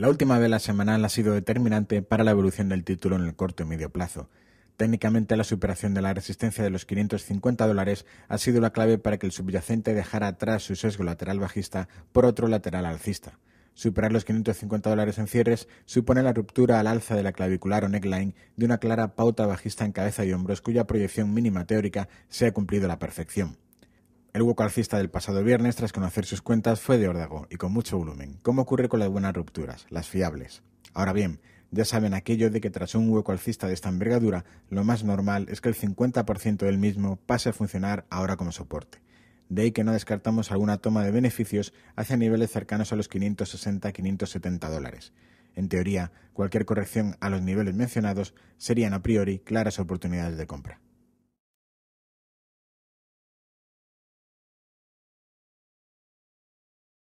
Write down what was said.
La última vela semanal ha sido determinante para la evolución del título en el corto y medio plazo. Técnicamente la superación de la resistencia de los 550 dólares ha sido la clave para que el subyacente dejara atrás su sesgo lateral bajista por otro lateral alcista. Superar los 550 dólares en cierres supone la ruptura al alza de la clavicular o neckline de una clara pauta bajista en cabeza y hombros cuya proyección mínima teórica se ha cumplido a la perfección. El hueco alcista del pasado viernes, tras conocer sus cuentas, fue de órdago y con mucho volumen, ¿Cómo ocurre con las buenas rupturas, las fiables. Ahora bien, ya saben aquello de que tras un hueco alcista de esta envergadura, lo más normal es que el 50% del mismo pase a funcionar ahora como soporte. De ahí que no descartamos alguna toma de beneficios hacia niveles cercanos a los 560-570 dólares. En teoría, cualquier corrección a los niveles mencionados serían a priori claras oportunidades de compra.